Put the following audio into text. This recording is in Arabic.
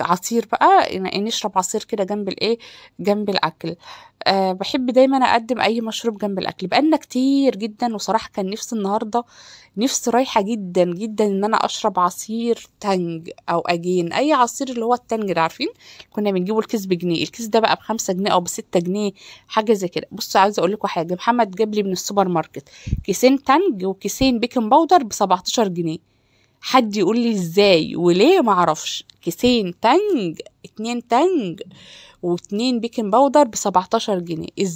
عصير بقى نشرب عصير كده جنب الايه جنب الاكل أه بحب دايما اقدم اي مشروب جنب الاكل بقالنا كتير جدا وصراحه كان نفسي النهارده نفسي رايحه جدا جدا ان انا اشرب عصير تانج او اجين اي عصير اللي هو التانج ده عارفين كنا بنجيبه الكيس بجنيه الكيس ده بقى بخمسة جنيه او بستة جنيه حاجه زي كده بصوا عايزه اقول لكم حاجه محمد جاب لي من السوبر ماركت كيسين تانج وكيسين بيكنج باودر ب 17 جنيه حد يقول لي ازاي وليه معرفش كيسين تانج اتنين تانج واتنين بيكنج باودر 17 جنيه ازاي